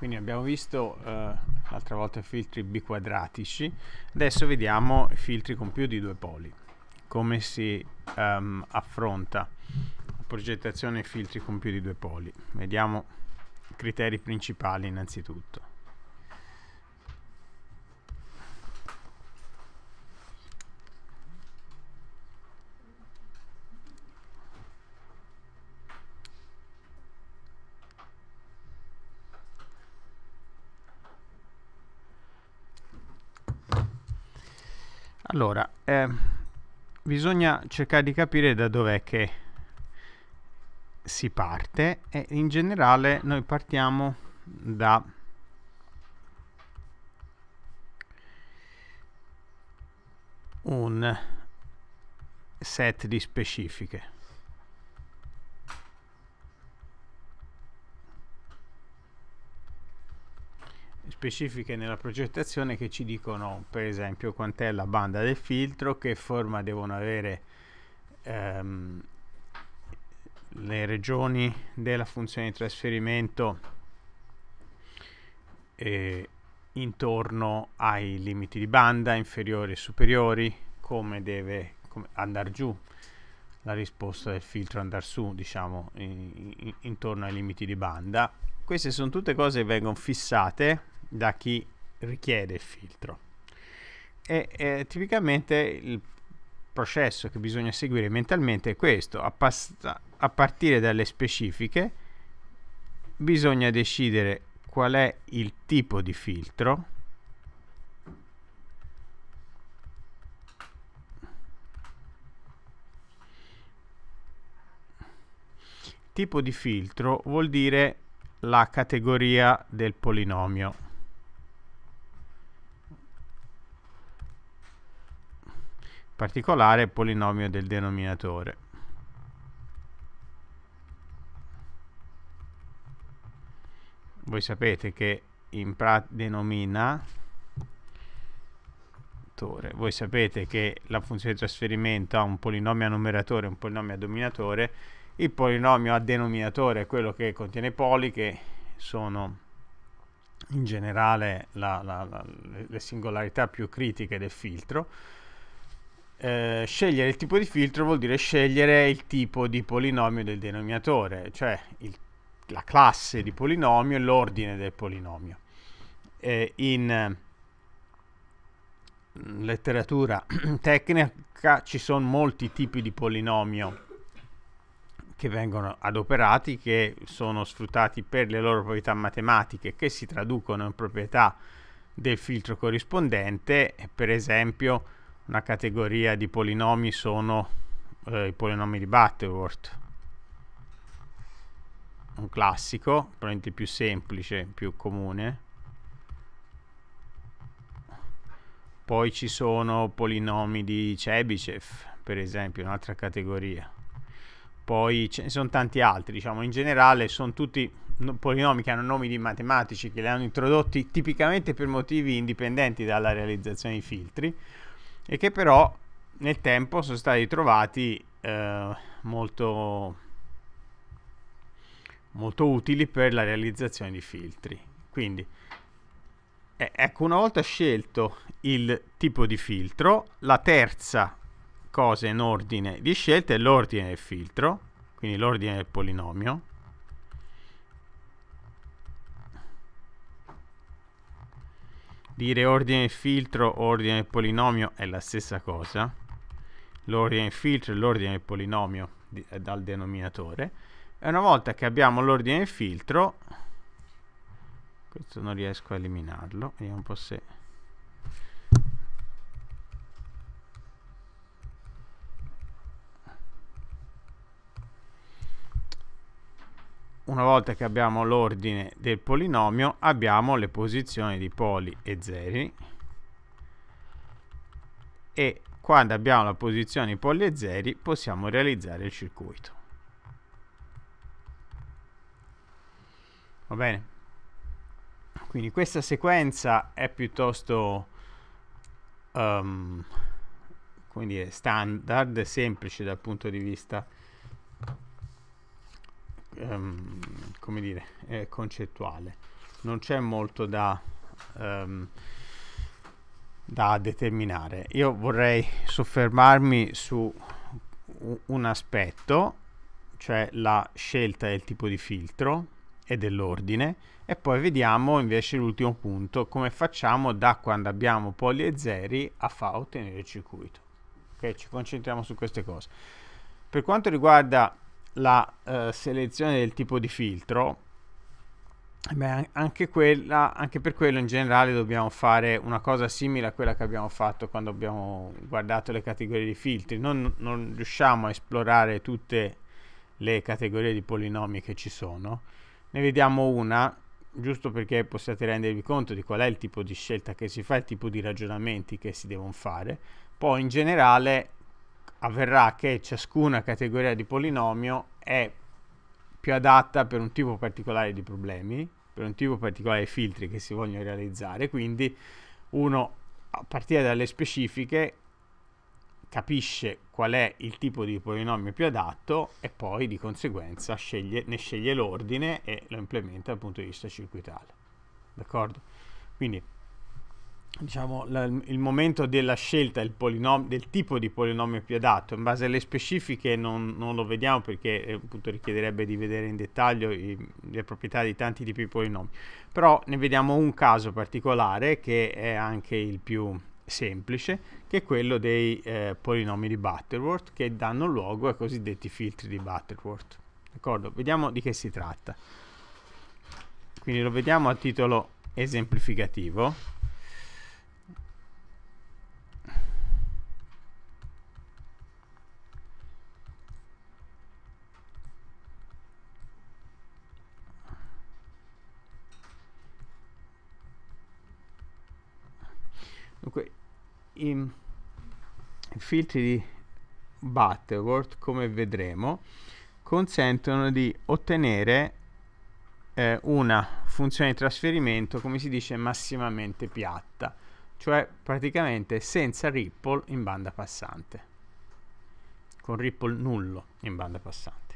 quindi abbiamo visto eh, l'altra volta i filtri biquadratici adesso vediamo i filtri con più di due poli come si um, affronta la progettazione filtri con più di due poli vediamo i criteri principali innanzitutto Allora, eh, bisogna cercare di capire da dov'è che si parte e in generale noi partiamo da un set di specifiche. specifiche nella progettazione che ci dicono per esempio quant'è la banda del filtro, che forma devono avere ehm, le regioni della funzione di trasferimento eh, intorno ai limiti di banda inferiori e superiori, come deve come andare giù la risposta del filtro andare su, diciamo, in, in, intorno ai limiti di banda. Queste sono tutte cose che vengono fissate da chi richiede il filtro. E eh, tipicamente il processo che bisogna seguire mentalmente è questo, a, a partire dalle specifiche bisogna decidere qual è il tipo di filtro tipo di filtro vuol dire la categoria del polinomio particolare polinomio del denominatore. Voi sapete che in denomina voi sapete che la funzione di trasferimento ha un polinomio a numeratore e un polinomio a dominatore. Il polinomio a denominatore è quello che contiene poli, che sono in generale la, la, la, le singolarità più critiche del filtro. Eh, scegliere il tipo di filtro vuol dire scegliere il tipo di polinomio del denominatore, cioè il, la classe di polinomio e l'ordine del polinomio. Eh, in mm, letteratura tecnica ci sono molti tipi di polinomio che vengono adoperati, che sono sfruttati per le loro proprietà matematiche, che si traducono in proprietà del filtro corrispondente, per esempio una categoria di polinomi sono eh, i polinomi di Butterworth un classico probabilmente più semplice più comune poi ci sono polinomi di Chebyshev per esempio un'altra categoria poi ce ne sono tanti altri diciamo in generale sono tutti polinomi che hanno nomi di matematici che li hanno introdotti tipicamente per motivi indipendenti dalla realizzazione dei filtri e che però nel tempo sono stati trovati eh, molto, molto utili per la realizzazione di filtri. Quindi, eh, ecco, una volta scelto il tipo di filtro, la terza cosa in ordine di scelta è l'ordine del filtro, quindi l'ordine del polinomio, dire ordine filtro, ordine polinomio è la stessa cosa. L'ordine filtro e l'ordine polinomio di, eh, dal denominatore. E una volta che abbiamo l'ordine filtro, questo non riesco a eliminarlo, vediamo un po' se... una volta che abbiamo l'ordine del polinomio abbiamo le posizioni di poli e zeri e quando abbiamo la posizione di poli e zeri possiamo realizzare il circuito. Va bene? Quindi questa sequenza è piuttosto um, quindi è standard, semplice dal punto di vista ehm, come dire, eh, concettuale. Non c'è molto da, ehm, da determinare. Io vorrei soffermarmi su un aspetto, cioè la scelta del tipo di filtro e dell'ordine, e poi vediamo invece l'ultimo punto, come facciamo da quando abbiamo poli e zeri a fa ottenere il circuito. Ok, ci concentriamo su queste cose. Per quanto riguarda la eh, selezione del tipo di filtro, beh, anche, quella, anche per quello in generale dobbiamo fare una cosa simile a quella che abbiamo fatto quando abbiamo guardato le categorie di filtri. Non, non riusciamo a esplorare tutte le categorie di polinomi che ci sono. Ne vediamo una, giusto perché possiate rendervi conto di qual è il tipo di scelta che si fa, il tipo di ragionamenti che si devono fare. Poi in generale avverrà che ciascuna categoria di polinomio è più adatta per un tipo particolare di problemi, per un tipo particolare di filtri che si vogliono realizzare, quindi uno a partire dalle specifiche capisce qual è il tipo di polinomio più adatto e poi di conseguenza sceglie, ne sceglie l'ordine e lo implementa dal punto di vista circuitale. D'accordo? Quindi diciamo, la, il momento della scelta polinom- del tipo di polinomio più adatto, in base alle specifiche non, non lo vediamo perché eh, appunto richiederebbe di vedere in dettaglio i, le proprietà di tanti tipi di polinomi, però ne vediamo un caso particolare che è anche il più semplice, che è quello dei eh, polinomi di Butterworth che danno luogo ai cosiddetti filtri di Butterworth. D'accordo? Vediamo di che si tratta. Quindi lo vediamo a titolo esemplificativo dunque i, filtri di Butterworth come vedremo consentono di ottenere eh, una funzione di trasferimento come si dice massimamente piatta cioè praticamente senza ripple in banda passante con ripple nullo in banda passante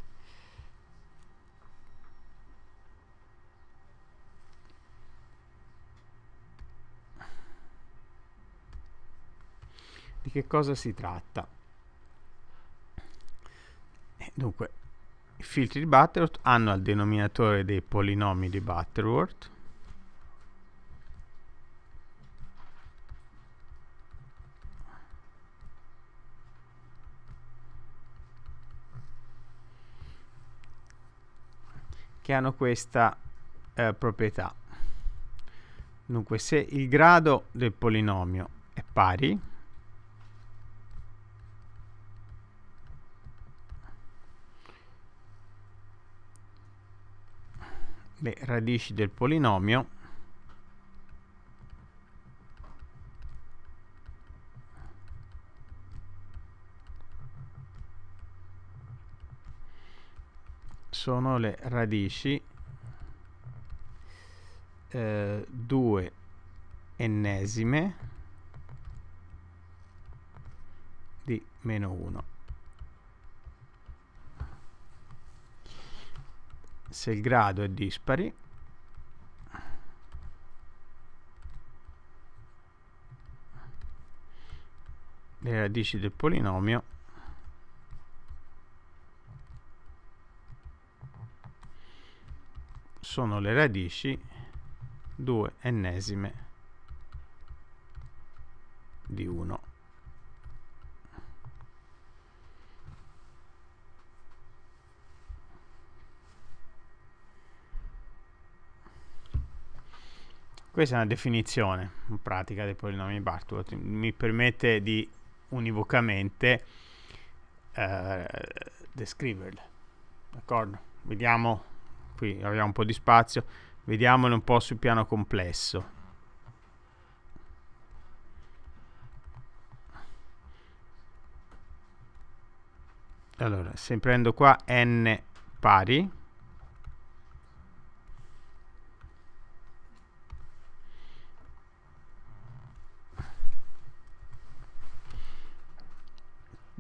di che cosa si tratta. Eh, dunque, i filtri di Butterworth hanno al denominatore dei polinomi di Butterworth che hanno questa eh, proprietà. Dunque, se il grado del polinomio è pari, le radici del polinomio sono le radici eh, 2 ennesime di meno 1 se il grado è dispari le radici del polinomio sono le radici due ennesime di 1 Questa è una definizione in pratica dei polinomi Bartolo. mi permette di univocamente eh, descriverle, d'accordo? Vediamo, qui abbiamo un po' di spazio, vediamolo un po' sul piano complesso. Allora, se prendo qua n pari,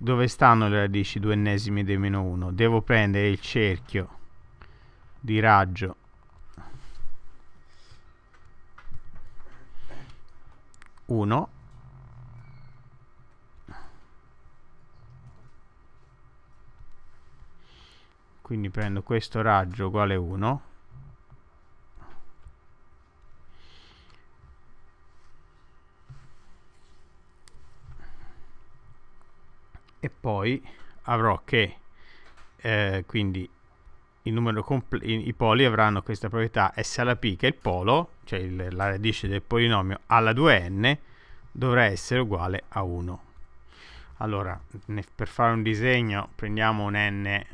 dove stanno le radici due ennesimi di meno 1? Devo prendere il cerchio di raggio Uno. quindi prendo questo raggio uguale 1 e poi avrò che eh, quindi i, i poli avranno questa proprietà S alla P che è il polo, cioè il, la radice del polinomio alla 2n dovrà essere uguale a 1. Allora, ne, per fare un disegno prendiamo un n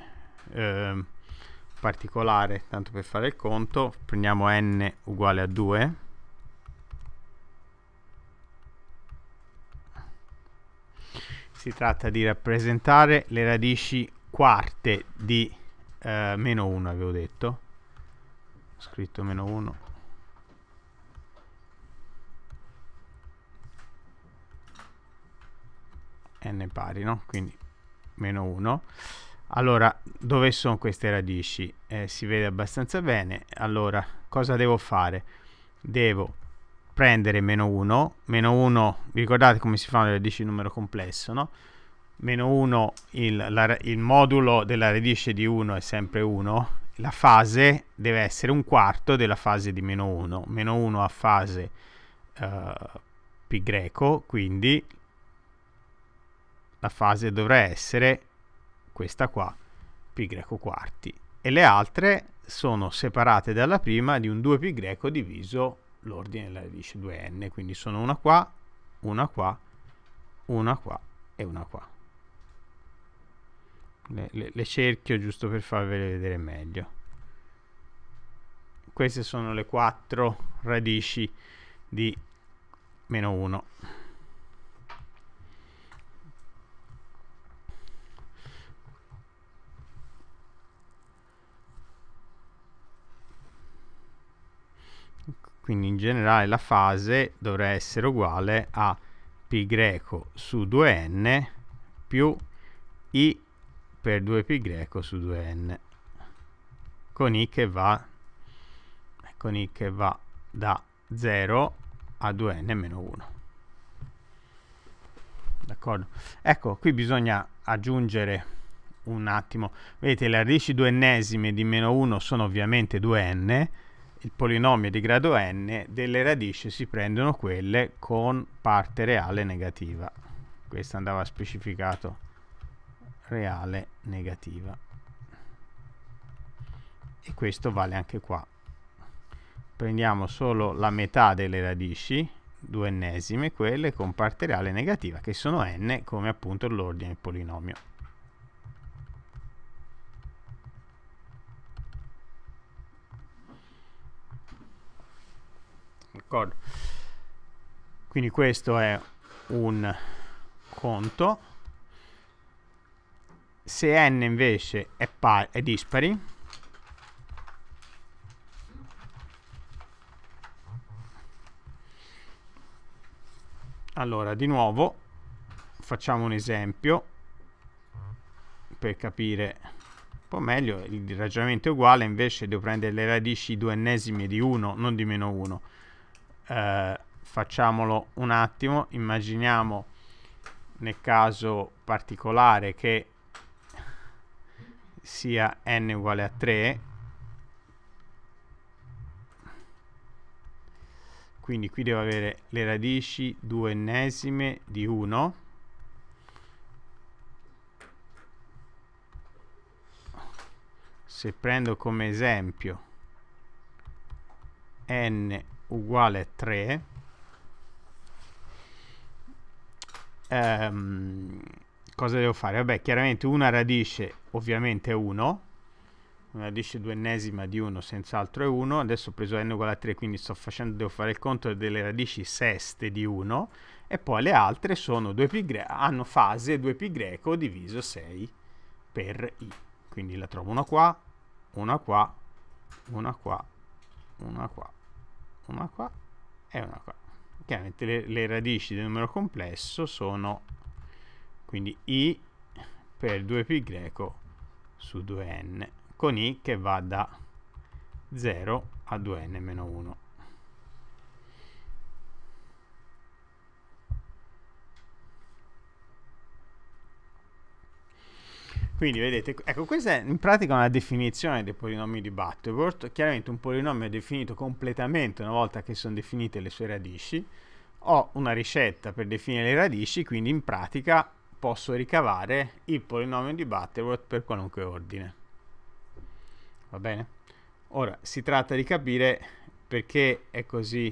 eh, particolare, tanto per fare il conto, prendiamo n uguale a 2 si tratta di rappresentare le radici quarte di eh, meno 1 avevo detto ho scritto meno 1 n pari no? quindi meno 1 allora dove sono queste radici? Eh, si vede abbastanza bene allora cosa devo fare? devo prendere meno 1, meno 1, vi ricordate come si fa le radice di numero complesso, no? Meno 1, il, la, il modulo della radice di 1 è sempre 1, la fase deve essere un quarto della fase di meno 1, meno 1 a fase eh, pi greco, quindi la fase dovrà essere questa qua, pi greco quarti, e le altre sono separate dalla prima di un 2pi greco diviso l'ordine della radice 2n, quindi sono una qua, una qua, una qua e una qua. Le, le, le cerchio giusto per farvele vedere meglio. Queste sono le 4 radici di meno 1. quindi in generale la fase dovrà essere uguale a pi greco su 2n più i per 2pi greco su 2n con i che va, con i che va da 0 a 2n meno 1 d'accordo ecco qui bisogna aggiungere un attimo vedete le radici duennesime di meno 1 sono ovviamente 2n il polinomio di grado n, delle radici si prendono quelle con parte reale negativa. Questo andava specificato reale negativa. E questo vale anche qua. Prendiamo solo la metà delle radici, due ennesime quelle con parte reale negativa, che sono n come appunto l'ordine del polinomio. d'accordo quindi questo è un conto se n invece è, è dispari allora di nuovo facciamo un esempio per capire un po' meglio il ragionamento è uguale invece devo prendere le radici duennesime di 1 non di meno 1 eh, facciamolo un attimo, immaginiamo nel caso particolare che sia n uguale a 3 quindi qui devo avere le radici due ennesime di 1 se prendo come esempio n uguale 3 ehm, cosa devo fare? vabbè chiaramente una radice ovviamente è 1 una radice duennesima di 1 senz'altro è 1 adesso ho preso n uguale a 3 quindi sto facendo devo fare il conto delle radici seste di 1 e poi le altre sono 2 pi hanno fase 2 pi greco diviso 6 per i quindi la trovo una qua una qua una qua una qua una qua e una qua. Chiaramente le, le radici del numero complesso sono quindi i per 2π greco su 2n, con i che va da 0 a 2n-1. Quindi vedete, ecco, questa è in pratica una definizione dei polinomi di Butterworth. Chiaramente un polinomio è definito completamente una volta che sono definite le sue radici. Ho una ricetta per definire le radici, quindi in pratica posso ricavare il polinomio di Butterworth per qualunque ordine. Va bene? Ora, si tratta di capire perché è così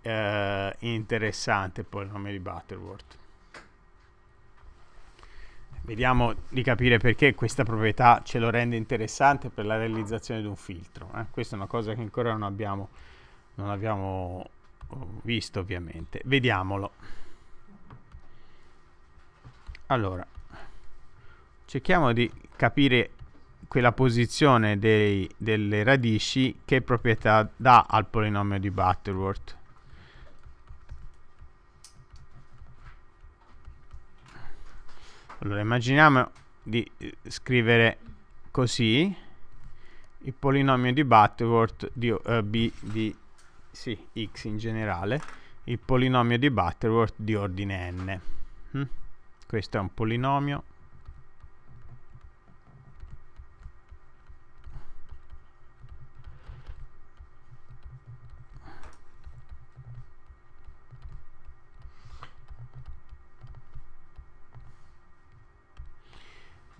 eh, interessante il polinomio di Butterworth vediamo di capire perché questa proprietà ce lo rende interessante per la realizzazione di un filtro. Eh? Questa è una cosa che ancora non abbiamo, non abbiamo oh, visto ovviamente. Vediamolo. Allora, cerchiamo di capire quella posizione dei, delle radici che proprietà dà al polinomio di Butterworth. Allora, immaginiamo di eh, scrivere così il polinomio di Butterworth di, uh, B di sì, x in generale, il polinomio di Butterworth di ordine n. Mm? Questo è un polinomio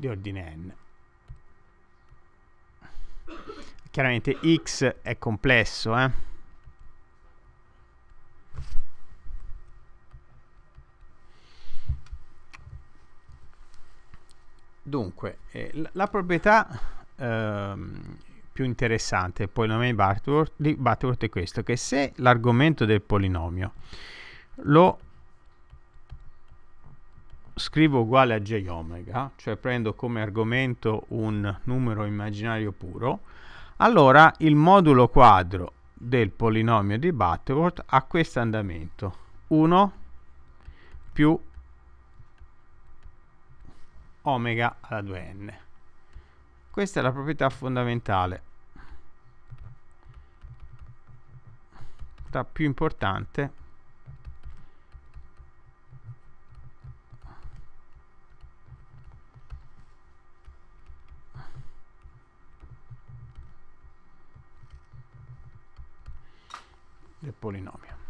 di ordine n. Chiaramente x è complesso, eh? Dunque, eh, la, proprietà ehm, più interessante del polinomio di Butterworth, di Butterworth è questo, che se l'argomento del polinomio lo scrivo uguale a j omega, cioè prendo come argomento un numero immaginario puro, allora il modulo quadro del polinomio di Butterworth ha questo andamento. 1 più omega alla 2n. Questa è la proprietà fondamentale, la più importante del polinomio.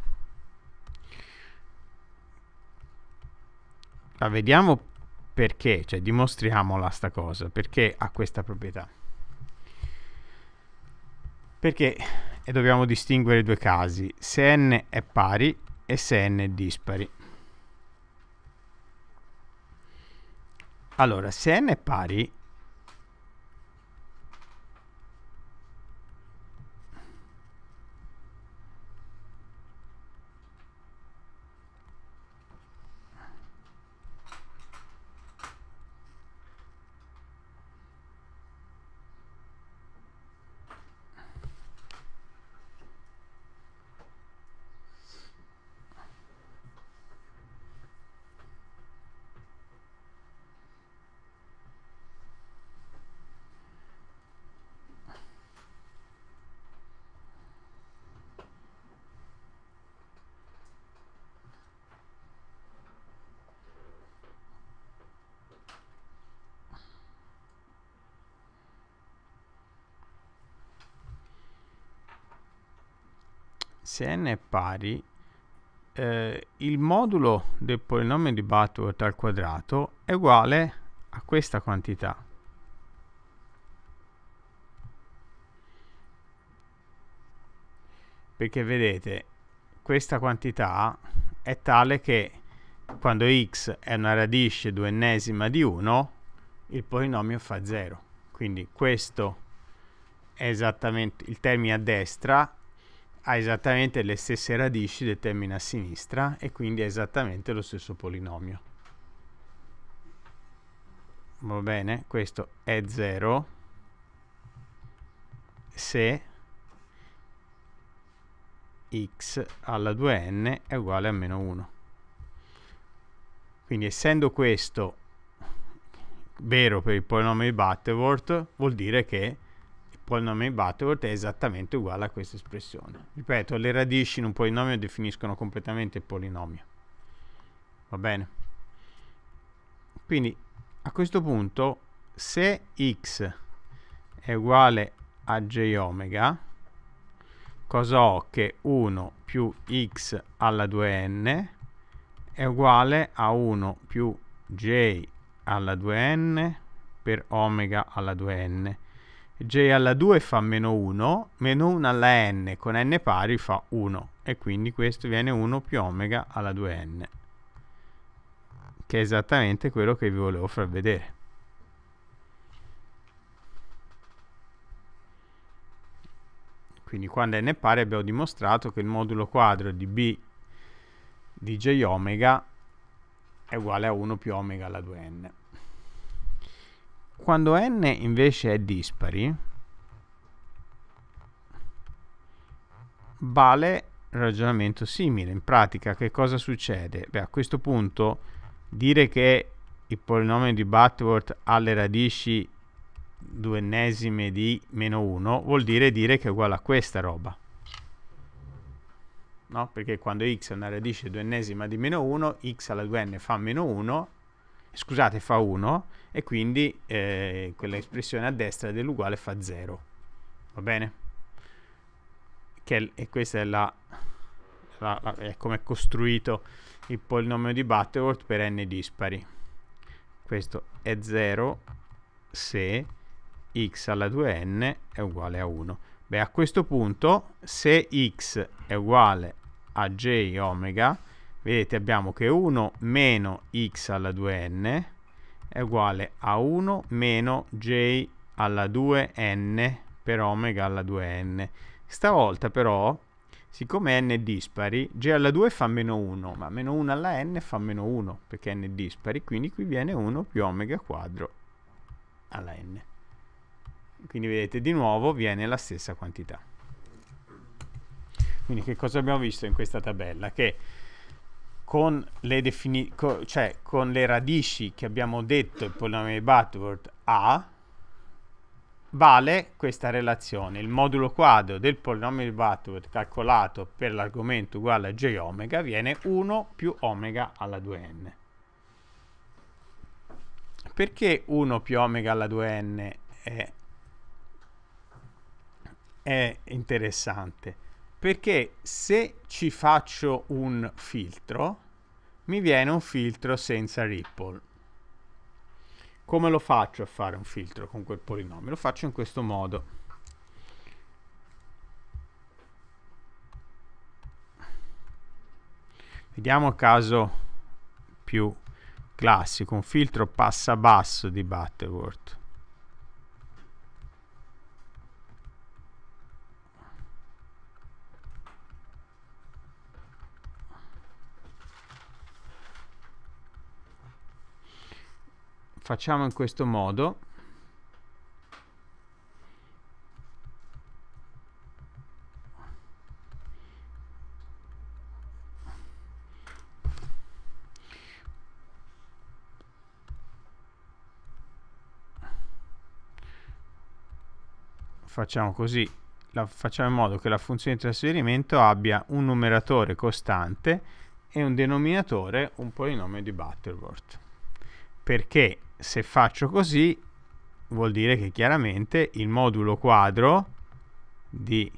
La vediamo perché, cioè dimostriamola sta cosa, perché ha questa proprietà. Perché e dobbiamo distinguere due casi, se n è pari e se n è dispari. Allora, se n è pari è pari eh, il modulo del polinomio di Butterworth al quadrato è uguale a questa quantità. Perché vedete, questa quantità è tale che quando x è una radice duennesima di 1, il polinomio fa 0. Quindi questo è esattamente il termine a destra ha esattamente le stesse radici del termine a sinistra e quindi ha esattamente lo stesso polinomio. Va bene, questo è 0 se x alla 2n è uguale a meno 1. Quindi essendo questo vero per il polinomio di Butterworth, vuol dire che polinomio di Butterworth è esattamente uguale a questa espressione. Ripeto, le radici in un polinomio definiscono completamente il polinomio. Va bene? Quindi a questo punto se x è uguale a j omega, cosa ho? Che 1 più x alla 2n è uguale a 1 più j alla 2n per omega alla 2n j alla 2 fa meno 1, meno 1 alla n con n pari fa 1 e quindi questo viene 1 più omega alla 2n che è esattamente quello che vi volevo far vedere. Quindi quando n è pari abbiamo dimostrato che il modulo quadro di b di j omega è uguale a 1 più omega alla 2n. Quando n invece è dispari, vale ragionamento simile. In pratica che cosa succede? Beh, a questo punto dire che il polinomio di Butterworth ha le radici duennesime di meno 1 vuol dire dire che è uguale a questa roba. No? Perché quando x è una radice duennesima di meno 1, x alla 2n fa meno 1 scusate, fa 1 e quindi eh, espressione a destra dell'uguale fa 0. Va bene? Che, e questa è la, la, la è come è costruito il polinomio di Butterworth per n dispari. Questo è 0 se x alla 2n è uguale a 1. Beh, a questo punto, se x è uguale a j omega, vedete abbiamo che 1 meno x alla 2n è uguale a 1 meno j alla 2n per omega alla 2n. Stavolta però, siccome n è dispari, j alla 2 fa meno 1, ma meno 1 alla n fa meno 1, perché n è dispari, quindi qui viene 1 più omega quadro alla n. Quindi vedete, di nuovo viene la stessa quantità. Quindi che cosa abbiamo visto in questa tabella? Che con le, defini- co- cioè, con le radici che abbiamo detto il polinomio di Butterworth A, vale questa relazione. Il modulo quadro del polinomio di Butterworth calcolato per l'argomento uguale a j omega viene 1 più omega alla 2n. Perché 1 più omega alla 2n è, è interessante? Perché se ci faccio un filtro, mi viene un filtro senza ripple. Come lo faccio a fare un filtro con quel polinomio? Lo faccio in questo modo. Vediamo il caso più classico, un filtro passa basso di Butterworth. facciamo in questo modo facciamo così la, facciamo in modo che la funzione di trasferimento abbia un numeratore costante e un denominatore un polinomio di Butterworth perché se faccio così vuol dire che chiaramente il modulo quadro di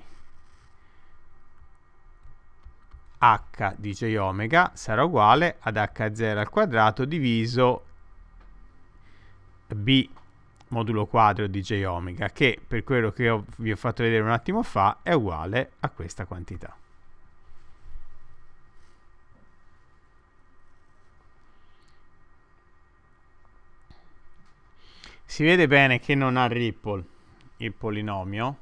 h di j omega sarà uguale ad h0 al quadrato diviso b modulo quadro di j omega che per quello che vi ho fatto vedere un attimo fa è uguale a questa quantità. Si vede bene che non ha ripple il polinomio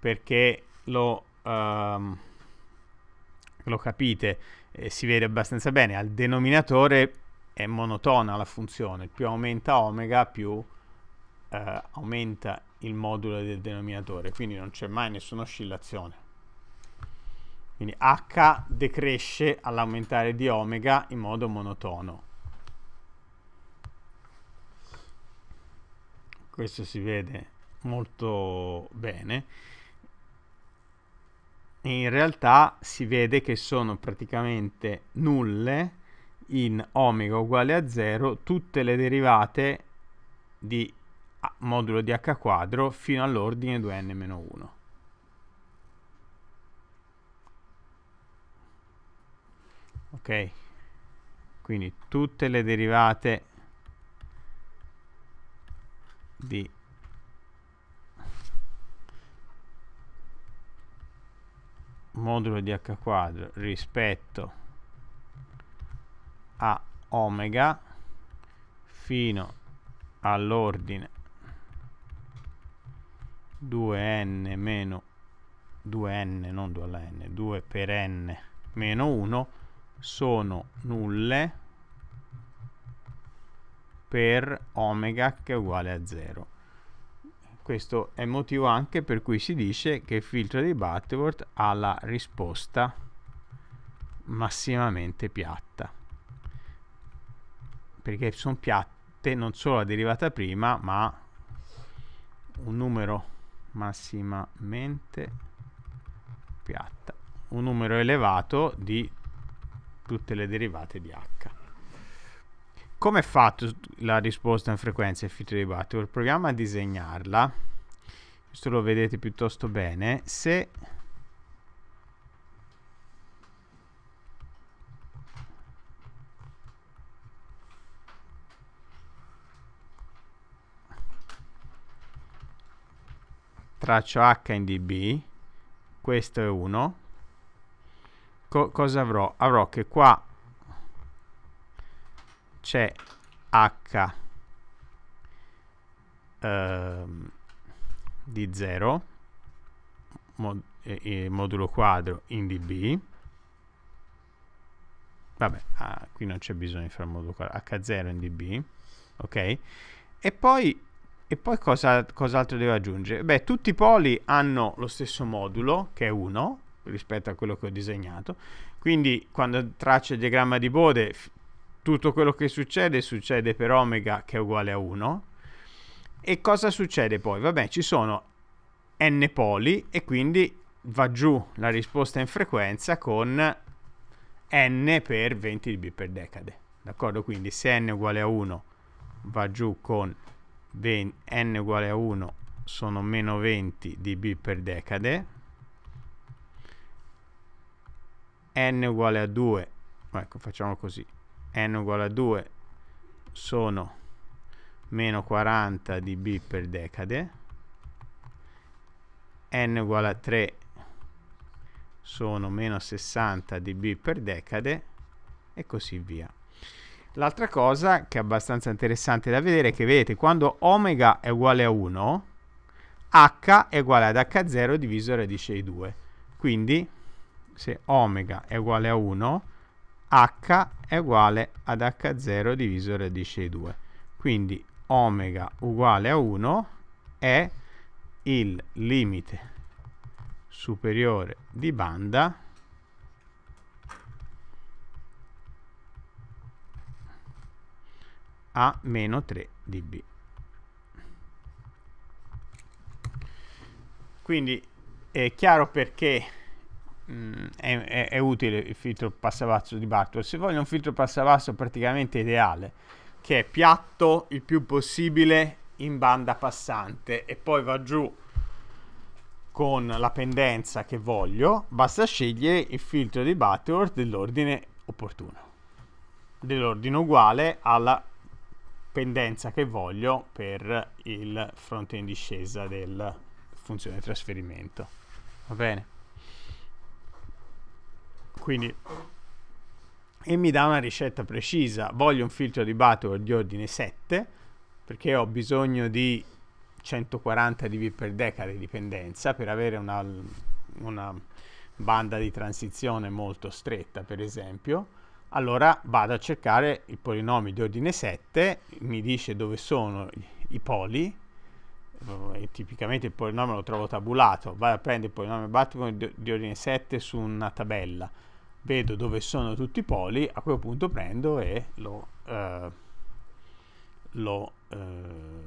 perché lo, um, lo capite, eh, si vede abbastanza bene. Al denominatore è monotona la funzione, più aumenta omega più eh, aumenta il modulo del denominatore, quindi non c'è mai nessuna oscillazione. Quindi h decresce all'aumentare di omega in modo monotono. questo si vede molto bene in realtà si vede che sono praticamente nulle in omega uguale a 0 tutte le derivate di modulo di h quadro fino all'ordine 2n-1. Ok? Quindi tutte le derivate di modulo di h quadro rispetto a omega fino all'ordine 2n meno 2n non 2 alla n 2 per n meno 1 sono nulle per omega che è uguale a 0. Questo è il motivo anche per cui si dice che il filtro di Butterworth ha la risposta massimamente piatta. Perché sono piatte non solo la derivata prima, ma un numero massimamente piatta. Un numero elevato di tutte le derivate di h. Come è fatto la risposta in frequenza e filtro di Battle? Proviamo a disegnarla. Questo lo vedete piuttosto bene. Se traccio H in dB, questo è 1, Co cosa avrò? Avrò che qua c'è h ehm, di 0 mod eh, modulo quadro in dB vabbè ah, qui non c'è bisogno di fare modulo quadro h0 in dB ok e poi e poi cos'altro devo aggiungere? Beh, tutti i poli hanno lo stesso modulo, che è 1, rispetto a quello che ho disegnato. Quindi quando traccio il diagramma di Bode tutto quello che succede succede per omega che è uguale a 1. E cosa succede poi? Vabbè, ci sono n poli e quindi va giù la risposta in frequenza con n per 20 dB per decade. D'accordo? Quindi se n è uguale a 1 va giù con 20, n uguale a 1 sono meno 20 dB per decade. n uguale a 2, ecco facciamo così, n uguale a 2 sono meno 40 dB per decade, n uguale a 3 sono meno 60 dB per decade e così via. L'altra cosa che è abbastanza interessante da vedere è che vedete quando omega è uguale a 1, h è uguale ad h0 diviso radice di 2. Quindi se omega è uguale a 1, h è uguale ad h0 diviso radice 2. Quindi omega uguale a 1 è il limite superiore di banda a meno 3 dB. Quindi è chiaro perché Mm, è, è, è, utile il filtro passavasso di Bartol. Se voglio un filtro passavasso praticamente ideale, che è piatto il più possibile in banda passante e poi va giù con la pendenza che voglio, basta scegliere il filtro di Butterworth dell'ordine opportuno, dell'ordine uguale alla pendenza che voglio per il fronte in discesa della funzione trasferimento. Va bene? Quindi, e mi dà una ricetta precisa. Voglio un filtro di Battle di ordine 7 perché ho bisogno di 140 dB per deca di dipendenza per avere una, una banda di transizione molto stretta, per esempio allora vado a cercare i polinomi di ordine 7, mi dice dove sono i poli, eh, e tipicamente il polinomio lo trovo tabulato, vado a prendere il polinomio Batman di ordine 7 su una tabella, vedo dove sono tutti i poli, a quel punto prendo e lo, eh, lo eh,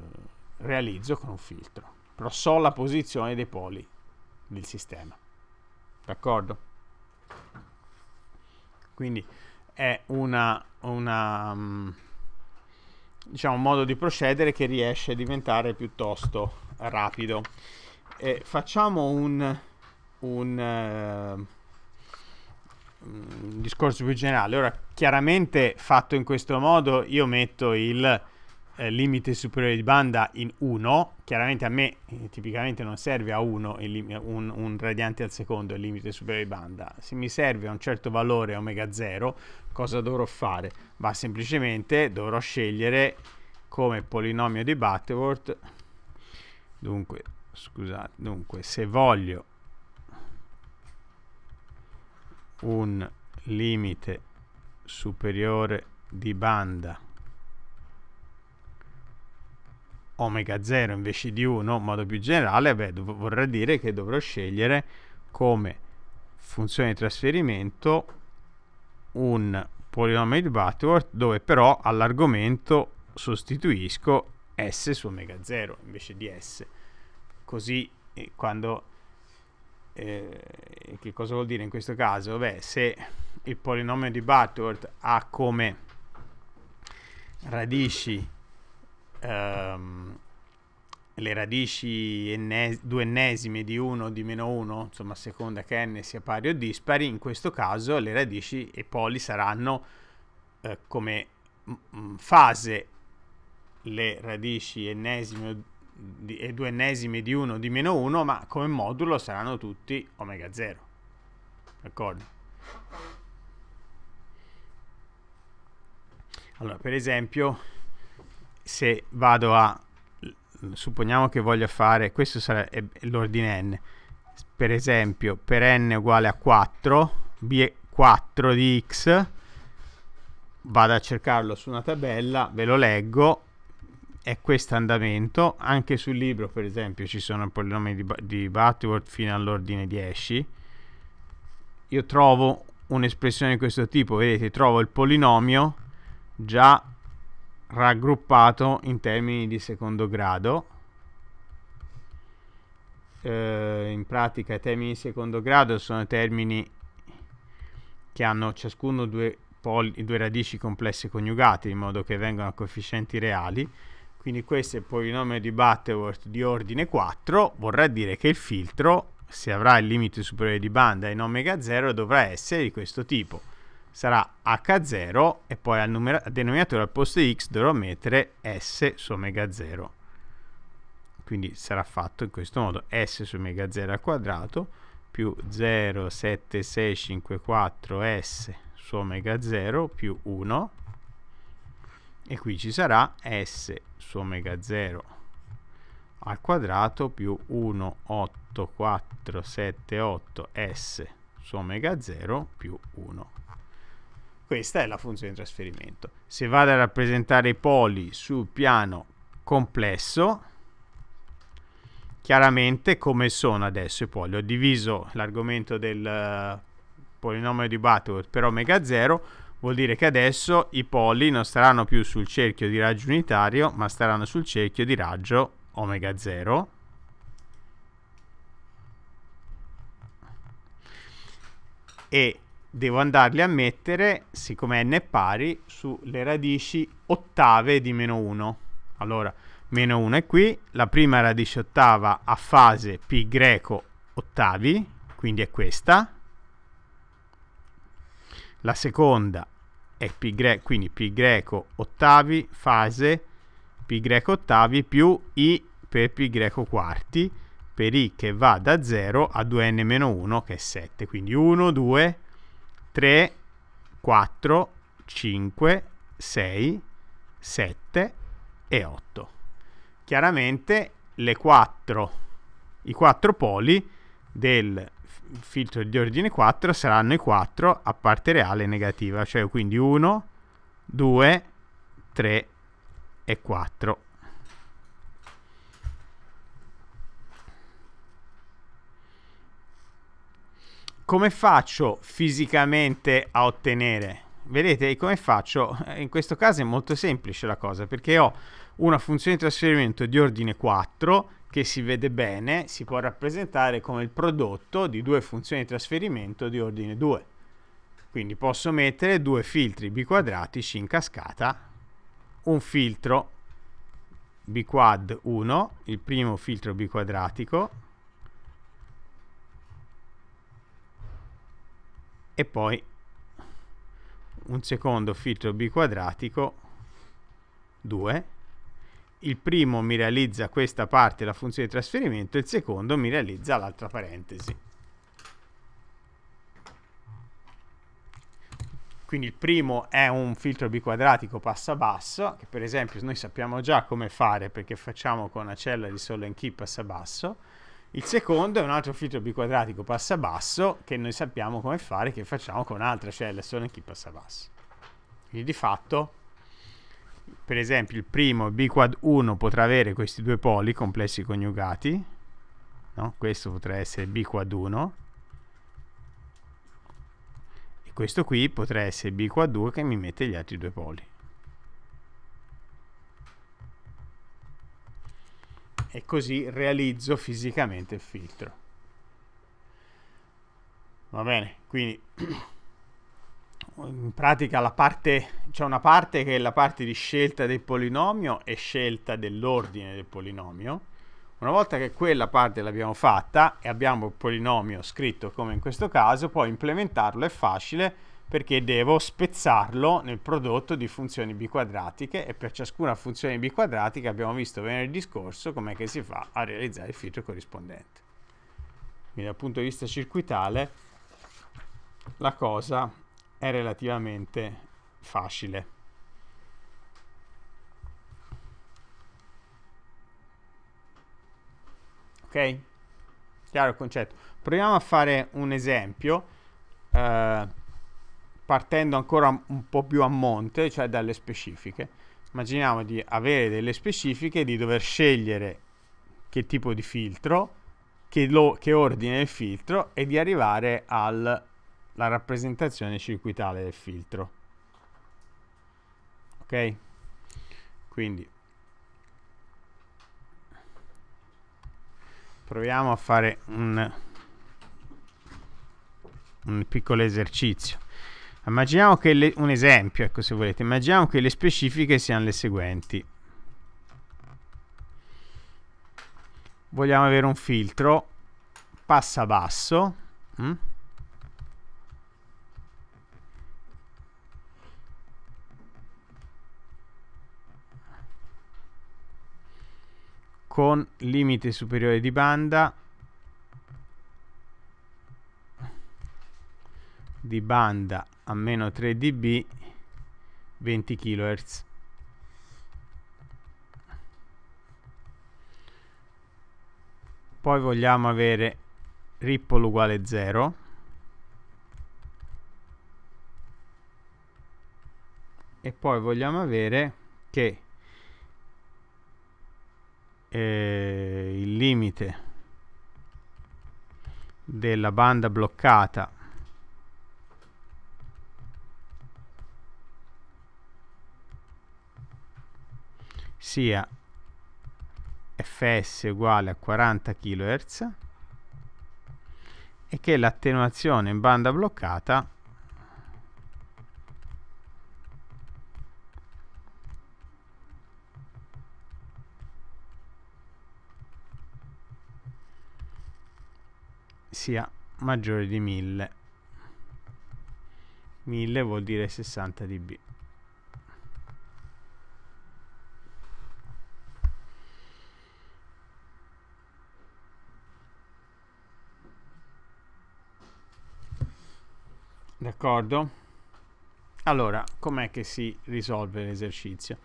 realizzo con un filtro. Però so la posizione dei poli del sistema. D'accordo? Quindi è una, una, mm, diciamo, un modo di procedere che riesce a diventare piuttosto rapido. E facciamo un, un eh, un discorso più generale. Ora, chiaramente fatto in questo modo, io metto il eh, limite superiore di banda in 1. Chiaramente a me eh, tipicamente non serve a 1 un, un, radiante al secondo il limite superiore di banda. Se mi serve a un certo valore omega 0, cosa dovrò fare? Va semplicemente, dovrò scegliere come polinomio di Butterworth. Dunque, scusate, dunque, se voglio un limite superiore di banda omega 0 invece di 1 in modo più generale beh, vorrà dire che dovrò scegliere come funzione di trasferimento un polinomio di Butterworth dove però all'argomento sostituisco s su omega 0 invece di s così eh, quando eh, che cosa vuol dire in questo caso? Beh, se il polinomio di Butterworth ha come radici ehm, le radici ennes- duennesime di 1 di meno 1, insomma a seconda che n sia pari o dispari, in questo caso le radici e poli saranno eh, come fase le radici ennesime o di, e due ennesimi di 1 di meno 1, ma come modulo saranno tutti omega 0. D'accordo? Allora, per esempio, se vado a, supponiamo che voglio fare, questo sarà l'ordine n, per esempio per n uguale a 4, b4 di x, vado a cercarlo su una tabella, ve lo leggo, è questo andamento. Anche sul libro, per esempio, ci sono polinomi di, di Butterworth fino all'ordine 10. Io trovo un'espressione di questo tipo, vedete, trovo il polinomio già raggruppato in termini di secondo grado. Eh, in pratica i termini di secondo grado sono termini che hanno ciascuno due, due radici complesse coniugate, in modo che vengano a coefficienti reali. Quindi questo è il polinomio di Butterworth di ordine 4, vorrà dire che il filtro, se avrà il limite superiore di banda in omega0, dovrà essere di questo tipo. Sarà H0 e poi al, denominatore al posto di X dovrò mettere S su omega 0. Quindi sarà fatto in questo modo S su omega 0 al quadrato più 0,7654S su omega 0 più 1 e qui ci sarà s su omega 0 al quadrato più 1 8 4 7 8 s su omega 0 più 1 questa è la funzione di trasferimento se vado a rappresentare i poli sul piano complesso chiaramente come sono adesso i poli ho diviso l'argomento del uh, polinomio di Butterworth per omega 0 Vuol dire che adesso i poli non staranno più sul cerchio di raggio unitario, ma staranno sul cerchio di raggio omega 0. E devo andarli a mettere, siccome n è pari, sulle radici ottave di meno 1. Allora, meno 1 è qui, la prima radice ottava a fase pi greco ottavi, quindi è questa, la seconda è pi greco, quindi pi greco ottavi fase pi greco ottavi più i per pi greco quarti per i che va da 0 a 2n-1 che è 7, quindi 1, 2, 3, 4, 5, 6, 7 e 8. Chiaramente le 4, i 4 poli del filtro di ordine 4 saranno i 4 a parte reale negativa, cioè quindi 1, 2, 3 e 4. Come faccio fisicamente a ottenere? Vedete come faccio? Eh, in questo caso è molto semplice la cosa perché ho una funzione di trasferimento di ordine 4 che si vede bene si può rappresentare come il prodotto di due funzioni di trasferimento di ordine 2. Quindi posso mettere due filtri biquadratici in cascata, un filtro biquad 1, il primo filtro biquadratico, e poi un secondo filtro biquadratico 2 il primo mi realizza questa parte, la funzione di trasferimento, il secondo mi realizza l'altra parentesi. Quindi il primo è un filtro biquadratico passa basso, che per esempio noi sappiamo già come fare perché facciamo con una cella di solo and key passa basso. Il secondo è un altro filtro biquadratico passa basso che noi sappiamo come fare, che facciamo con un'altra cella solo and key passa basso. Quindi di fatto per esempio il primo b 1 potrà avere questi due poli complessi coniugati no? questo potrà essere b 1 e questo qui potrà essere b 2 che mi mette gli altri due poli e così realizzo fisicamente il filtro va bene quindi in pratica c'è una parte che è la parte di scelta del polinomio e scelta dell'ordine del polinomio. Una volta che quella parte l'abbiamo fatta e abbiamo il polinomio scritto come in questo caso, poi implementarlo è facile perché devo spezzarlo nel prodotto di funzioni biquadratiche e per ciascuna funzione biquadratica abbiamo visto venerdì scorso com'è che si fa a realizzare il filtro corrispondente. Quindi dal punto di vista circuitale la cosa è relativamente facile. Ok? Chiaro il concetto. Proviamo a fare un esempio eh, partendo ancora un po' più a monte, cioè dalle specifiche. Immaginiamo di avere delle specifiche, di dover scegliere che tipo di filtro, che, lo, che ordine il filtro e di arrivare al la rappresentazione circuitale del filtro. Ok? Quindi proviamo a fare un, un piccolo esercizio. Immaginiamo che le, un esempio, ecco se volete, immaginiamo che le specifiche siano le seguenti. Vogliamo avere un filtro passa basso. Hm? con limite superiore di banda di banda a meno 3 dB 20 kHz poi vogliamo avere ripple uguale 0 e poi vogliamo avere che eh, il limite della banda bloccata sia fs uguale a 40 kHz e che l'attenuazione in banda bloccata sia maggiore di 1000 1000 vuol dire 60 dB d'accordo allora com'è che si risolve l'esercizio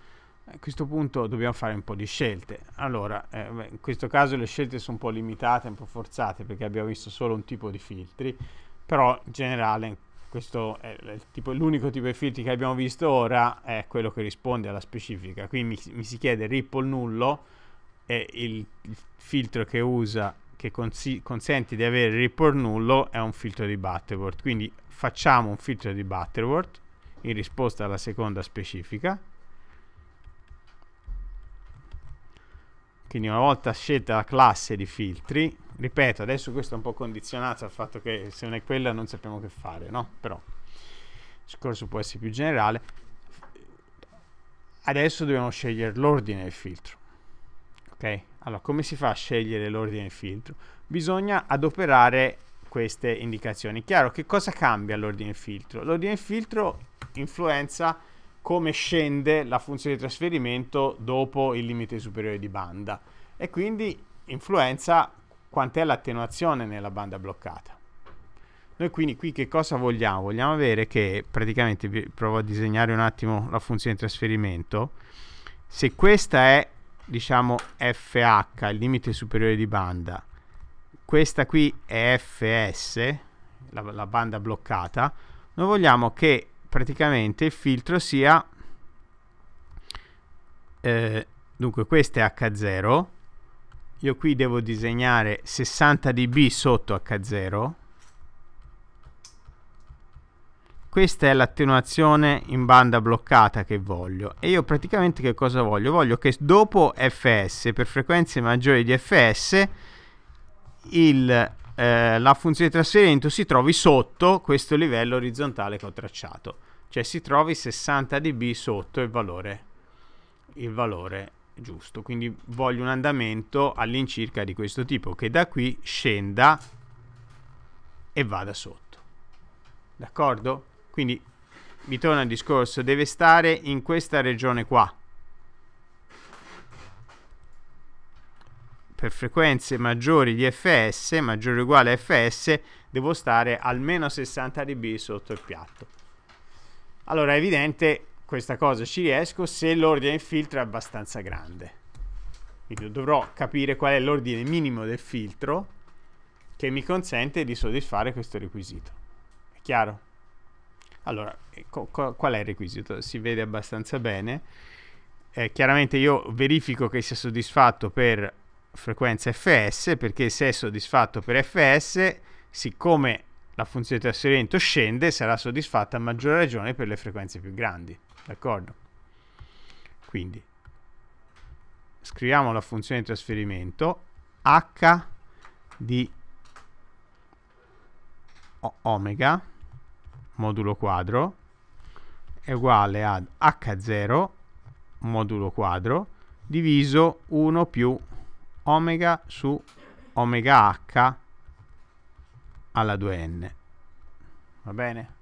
a questo punto dobbiamo fare un po' di scelte. Allora, eh, in questo caso le scelte sono un po' limitate, un po' forzate, perché abbiamo visto solo un tipo di filtri, però in generale questo è tipo, l'unico tipo di filtri che abbiamo visto ora è quello che risponde alla specifica. Qui mi, mi si chiede ripple nullo, e il, il filtro che usa che consi- consente di avere ripple nullo è un filtro di Butterworth. Quindi facciamo un filtro di Butterworth in risposta alla seconda specifica Quindi una volta scelta la classe di filtri, ripeto, adesso questo è un po' condizionato al fatto che se non è quella non sappiamo che fare, no? Però il discorso può essere più generale. Adesso dobbiamo scegliere l'ordine del filtro. Ok? Allora, come si fa a scegliere l'ordine del filtro? Bisogna adoperare queste indicazioni. Chiaro, che cosa cambia l'ordine del filtro? L'ordine del filtro influenza come scende la funzione di trasferimento dopo il limite superiore di banda e quindi influenza quant'è l'attenuazione nella banda bloccata. Noi quindi qui che cosa vogliamo? Vogliamo avere che praticamente, provo a disegnare un attimo la funzione di trasferimento, se questa è diciamo FH, il limite superiore di banda, questa qui è FS, la, la banda bloccata, noi vogliamo che praticamente il filtro sia eh, dunque questo è H0 io qui devo disegnare 60 dB sotto H0 questa è l'attenuazione in banda bloccata che voglio e io praticamente che cosa voglio? voglio che dopo fs per frequenze maggiori di fs il eh, la funzione di trasferimento si trovi sotto questo livello orizzontale che ho tracciato, cioè si trovi 60 dB sotto il valore, il valore giusto. Quindi voglio un andamento all'incirca di questo tipo, che da qui scenda e vada sotto. D'accordo? Quindi mi torna il discorso, deve stare in questa regione qua. per frequenze maggiori di fs maggiore o uguale a fs devo stare almeno 60 dB sotto il piatto allora è evidente questa cosa ci riesco se l'ordine filtro è abbastanza grande quindi dovrò capire qual è l'ordine minimo del filtro che mi consente di soddisfare questo requisito è chiaro? Allora, qual è il requisito? Si vede abbastanza bene. Eh, chiaramente io verifico che sia soddisfatto per frequenza fs perché se è soddisfatto per fs siccome la funzione di trasferimento scende sarà soddisfatta a maggior ragione per le frequenze più grandi d'accordo quindi scriviamo la funzione di trasferimento h di omega modulo quadro è uguale ad h0 modulo quadro diviso 1 più omega su omega h alla 2n. Va bene?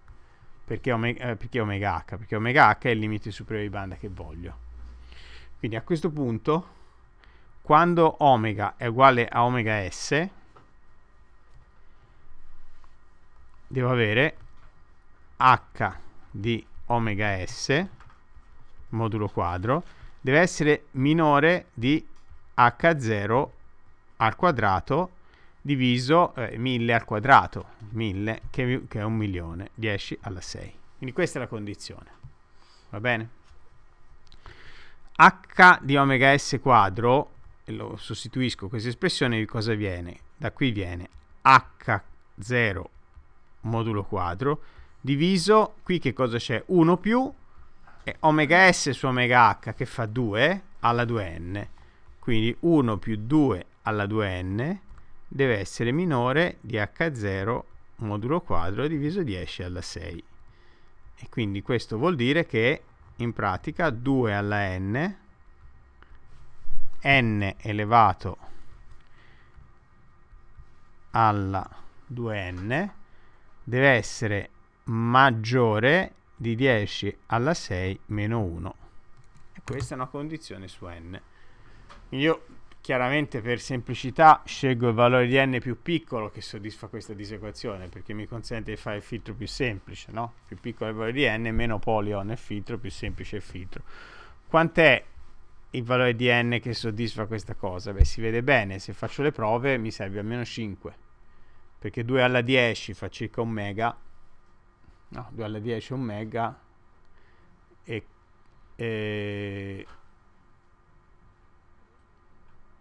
Perché omega, eh, perché omega h? Perché omega h è il limite superiore di banda che voglio. Quindi a questo punto, quando omega è uguale a omega s, devo avere h di omega s modulo quadro deve essere minore di h0 al quadrato diviso eh, 1000 al quadrato, 1000 che, che è un milione, 10 alla 6. Quindi questa è la condizione, va bene? h di omega s quadro, lo sostituisco questa espressione, cosa viene? Da qui viene h0 modulo quadro diviso, qui che cosa c'è? 1 più omega s su omega h che fa 2 alla 2n quindi 1 più 2 alla 2n deve essere minore di h0 modulo quadro diviso 10 alla 6. E quindi questo vuol dire che in pratica 2 alla n, n elevato alla 2n deve essere maggiore di 10 alla 6 meno 1. E questa è una condizione su n. Io chiaramente per semplicità scelgo il valore di n più piccolo che soddisfa questa disequazione perché mi consente di fare il filtro più semplice, no? Più piccolo è il valore di n, meno polio nel filtro, più semplice è il filtro. Quant'è il valore di n che soddisfa questa cosa? Beh, si vede bene, se faccio le prove mi serve almeno 5 perché 2 alla 10 fa circa un mega no, 2 alla 10 è un mega e, e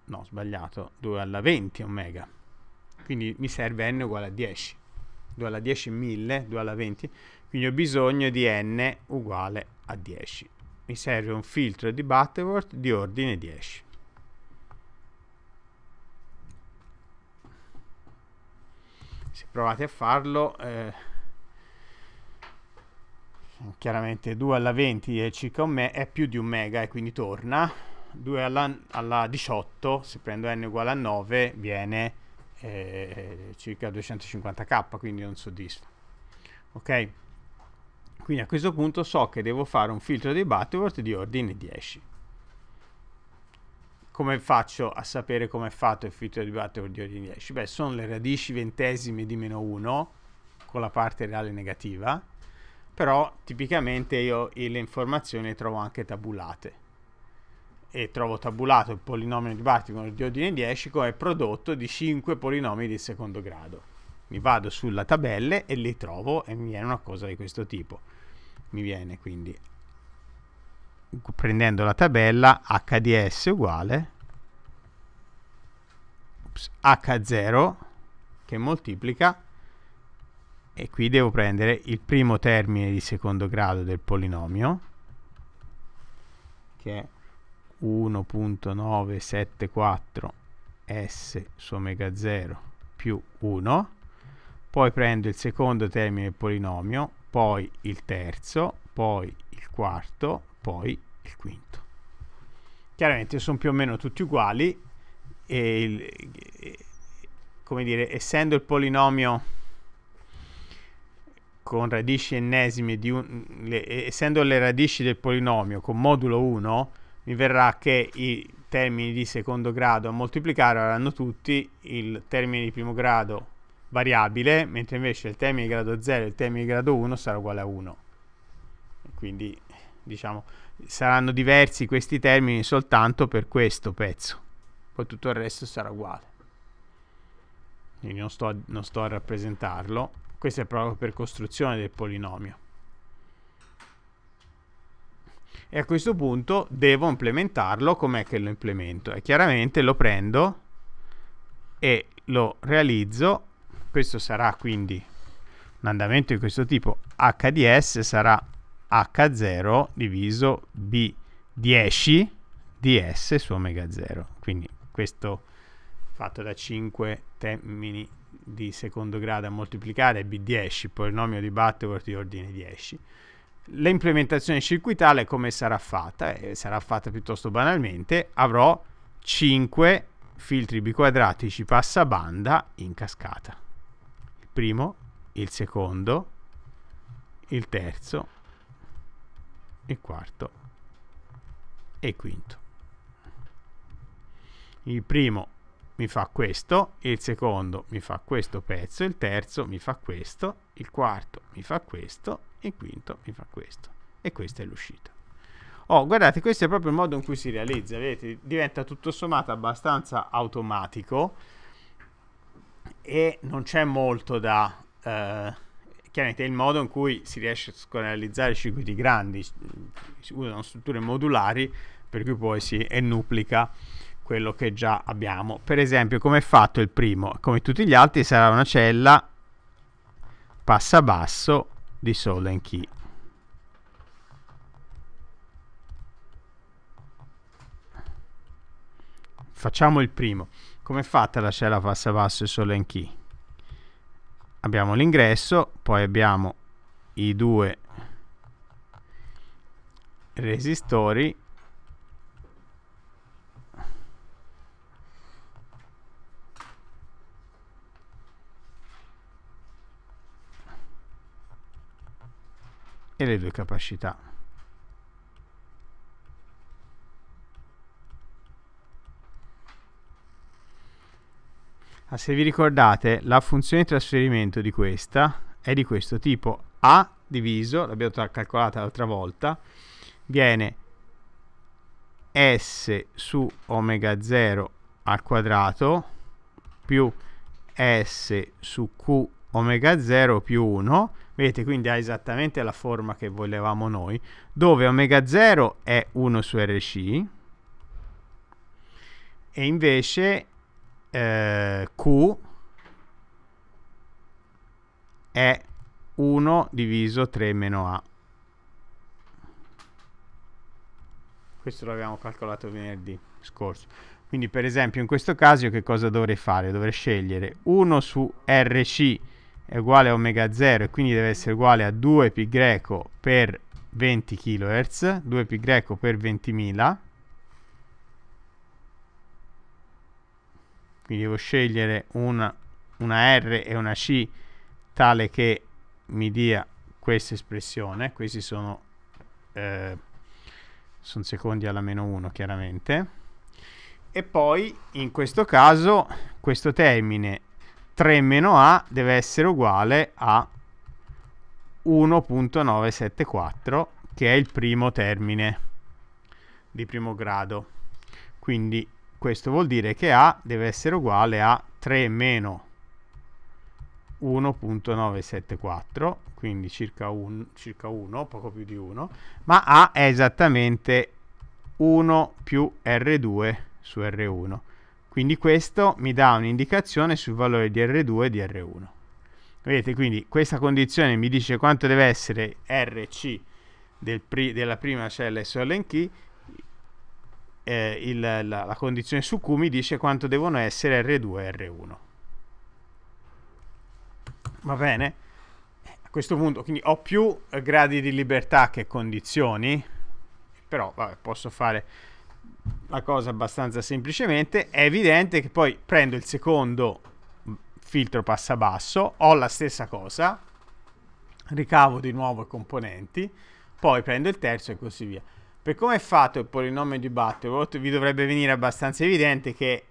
no, ho sbagliato, 2 alla 20 omega. Quindi mi serve n uguale a 10. 2 alla 10 è 1000, 2 alla 20. Quindi ho bisogno di n uguale a 10. Mi serve un filtro di Butterworth di ordine 10. Se provate a farlo... Eh, chiaramente 2 alla 20 è circa un me è più di un mega e quindi torna 2 alla, alla 18, se prendo n uguale a 9, viene eh, circa 250k, quindi non soddisfa. Ok? Quindi a questo punto so che devo fare un filtro di Butterworth di ordine 10. Come faccio a sapere come è fatto il filtro di Butterworth di ordine 10? Beh, sono le radici ventesime di meno 1 con la parte reale negativa, però tipicamente io le informazioni le trovo anche tabulate e trovo tabulato il polinomio di Bartikon di ordine 10 come prodotto di 5 polinomi di secondo grado. Mi vado sulla tabella e li trovo e mi viene una cosa di questo tipo. Mi viene quindi, prendendo la tabella, HDS uguale ups, H0 che moltiplica e qui devo prendere il primo termine di secondo grado del polinomio che è 1.974 S su omega 0 più 1, poi prendo il secondo termine del polinomio, poi il terzo, poi il quarto, poi il quinto. Chiaramente sono più o meno tutti uguali, e il, come dire, essendo il polinomio con radici ennesime di un, le, essendo le radici del polinomio con modulo 1 mi verrà che i termini di secondo grado a moltiplicare avranno tutti il termine di primo grado variabile, mentre invece il termine di grado 0 e il termine di grado 1 sarà uguale a 1. Quindi, diciamo, saranno diversi questi termini soltanto per questo pezzo. Poi tutto il resto sarà uguale. Quindi non sto, non sto a rappresentarlo. Questo è proprio per costruzione del polinomio e a questo punto devo implementarlo. Com'è che lo implemento? E chiaramente lo prendo e lo realizzo. Questo sarà quindi un andamento di questo tipo HDS sarà H0 diviso B10 ds su omega 0. Quindi questo fatto da 5 termini di secondo grado a moltiplicare B10, polinomio di Bhattacor di ordine 10 l'implementazione circuitale come sarà fatta? Eh, sarà fatta piuttosto banalmente, avrò 5 filtri biquadratici passa banda in cascata. Il primo, il secondo, il terzo, il quarto e il quinto. Il primo mi fa questo, il secondo mi fa questo pezzo, il terzo mi fa questo il quarto mi fa questo, il quinto mi fa questo. E questa è l'uscita. Oh, guardate, questo è proprio il modo in cui si realizza, vedete, diventa tutto sommato abbastanza automatico e non c'è molto da... Eh, chiaramente è il modo in cui si riesce a realizzare circuiti grandi, si usano strutture modulari per cui poi si ennuplica quello che già abbiamo. Per esempio, come è fatto il primo? Come tutti gli altri sarà una cella passa basso di Solenki. Facciamo il primo. Come è fatta la cella passa basso di e Solenki? Abbiamo l'ingresso, poi abbiamo i due resistori e le due capacità. Ah, se vi ricordate, la funzione di trasferimento di questa è di questo tipo. A diviso, l'abbiamo calcolata l'altra volta, viene S su omega 0 al quadrato più S su Q omega 0 più 1 Vedete, quindi ha esattamente la forma che volevamo noi, dove omega 0 è 1 su RC, e invece eh, Q è 1 diviso 3 meno A. Questo l'abbiamo calcolato venerdì scorso. Quindi per esempio in questo caso io che cosa dovrei fare? Dovrei scegliere 1 su RC è uguale a omega 0 e quindi deve essere uguale a 2π greco per 20 kHz, 2π greco per 20.000. Quindi devo scegliere una, una R e una C tale che mi dia questa espressione. Questi sono, eh, sono secondi alla meno 1 chiaramente. E poi in questo caso questo termine 3 meno a deve essere uguale a 1.974 che è il primo termine di primo grado. Quindi questo vuol dire che a deve essere uguale a 3 meno 1.974, quindi circa 1, circa 1, poco più di 1, ma a è esattamente 1 più R2 su R1. Quindi questo mi dà un'indicazione sul valore di R2 e di R1. Vedete, quindi questa condizione mi dice quanto deve essere RC del pri della prima cella SLN key, eh, il, la, la condizione su Q mi dice quanto devono essere R2 e R1. Va bene? A questo punto, quindi ho più gradi di libertà che condizioni, però vabbè, posso fare la cosa abbastanza semplicemente, è evidente che poi prendo il secondo filtro passa basso, ho la stessa cosa, ricavo di nuovo i componenti, poi prendo il terzo e così via. Per come è fatto il polinomio di Butterworth vi dovrebbe venire abbastanza evidente che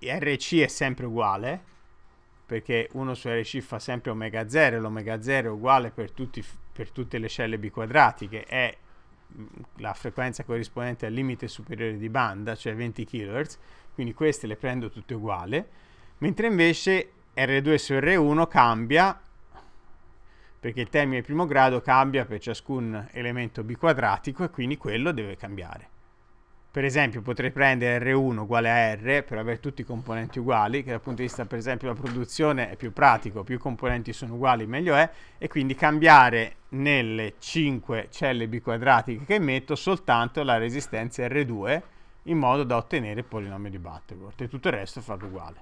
RC è sempre uguale, perché 1 su RC fa sempre omega 0, l'omega 0 è uguale per, tutti, per tutte le celle biquadratiche, è la frequenza corrispondente al limite superiore di banda, cioè 20 kHz, quindi queste le prendo tutte uguali, mentre invece R2 su R1 cambia, perché il termine di primo grado cambia per ciascun elemento biquadratico e quindi quello deve cambiare per esempio potrei prendere R1 uguale a R per avere tutti i componenti uguali, che dal punto di vista per esempio della produzione è più pratico, più componenti sono uguali meglio è, e quindi cambiare nelle 5 celle biquadratiche che metto soltanto la resistenza R2 in modo da ottenere il polinomio di Butterworth e tutto il resto farlo uguale.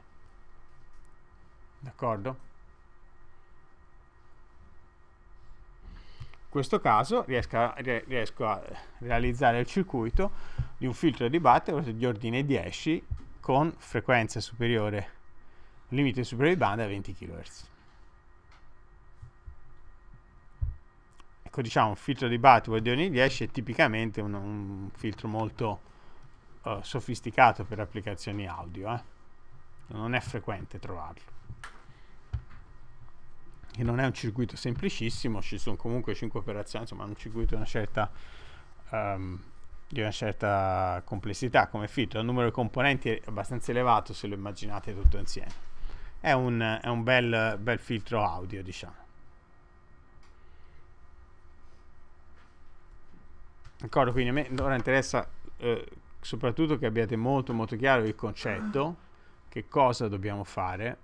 D'accordo? questo caso riesco a, riesco a, realizzare il circuito di un filtro di batter di ordine 10 con frequenza superiore, limite superiore di banda a 20 kHz. Ecco, diciamo, un filtro di batter di ordine 10 è tipicamente un, un filtro molto uh, sofisticato per applicazioni audio, eh? non è frequente trovarlo che non è un circuito semplicissimo, ci sono comunque 5 operazioni, insomma è un circuito di una certa, um, di una certa complessità come filtro, il numero di componenti è abbastanza elevato se lo immaginate tutto insieme. È un, è un bel, bel filtro audio, diciamo. D'accordo, quindi a me ora interessa eh, soprattutto che abbiate molto molto chiaro il concetto, che cosa dobbiamo fare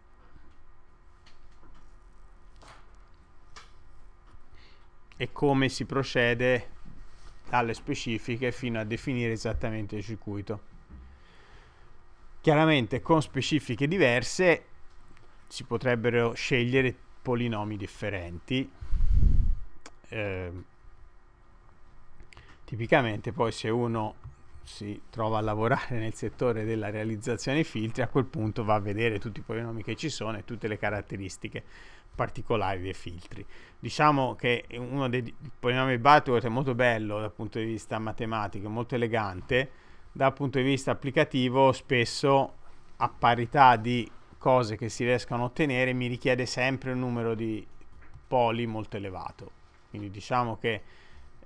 e come si procede dalle specifiche fino a definire esattamente il circuito. Chiaramente con specifiche diverse si potrebbero scegliere polinomi differenti. Eh, tipicamente poi se uno si trova a lavorare nel settore della realizzazione dei filtri, a quel punto va a vedere tutti i polinomi che ci sono e tutte le caratteristiche particolari dei filtri. Diciamo che uno dei polinomi di Butterworth è molto bello dal punto di vista matematico, molto elegante, dal punto di vista applicativo spesso a parità di cose che si riescano a ottenere mi richiede sempre un numero di poli molto elevato. Quindi diciamo che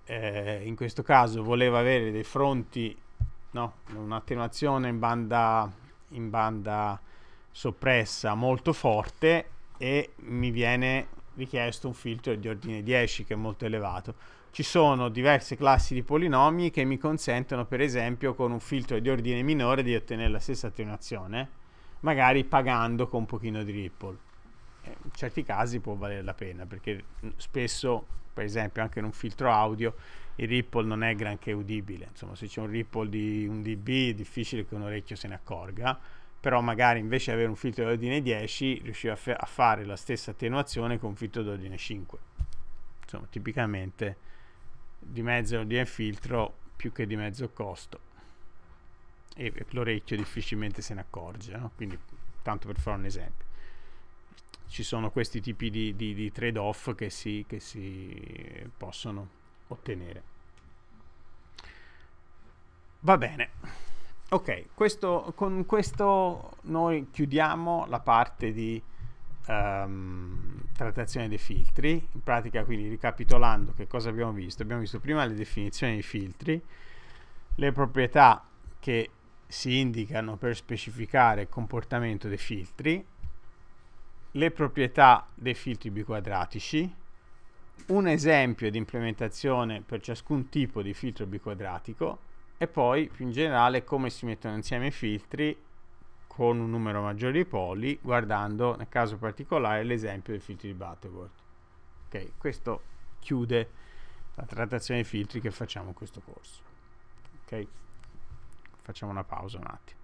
eh, in questo caso volevo avere dei fronti no, un'attenuazione in banda, in banda soppressa molto forte e mi viene richiesto un filtro di ordine 10 che è molto elevato. Ci sono diverse classi di polinomi che mi consentono per esempio con un filtro di ordine minore di ottenere la stessa attenuazione, magari pagando con un pochino di ripple. Eh, in certi casi può valere la pena perché spesso, per esempio anche in un filtro audio, il ripple non è granché udibile, insomma se c'è un ripple di 1 dB è difficile che un orecchio se ne accorga, però magari invece di avere un filtro d'ordine 10 riusciva a, a, fare la stessa attenuazione con un filtro d'ordine 5. Insomma tipicamente di mezzo ordine filtro più che di mezzo costo e l'orecchio difficilmente se ne accorge, no? quindi tanto per fare un esempio ci sono questi tipi di, di, di trade-off che, che si possono ottenere. Va bene. Ok, questo, con questo noi chiudiamo la parte di um, trattazione dei filtri. In pratica, quindi ricapitolando che cosa abbiamo visto, abbiamo visto prima le definizioni dei filtri, le proprietà che si indicano per specificare il comportamento dei filtri, le proprietà dei filtri biquadratici, un esempio di implementazione per ciascun tipo di filtro biquadratico, e poi più in generale come si mettono insieme i filtri con un numero maggiore di poli guardando nel caso particolare l'esempio dei filtri di Butterworth. Ok, questo chiude la trattazione dei filtri che facciamo in questo corso. Ok, facciamo una pausa un attimo.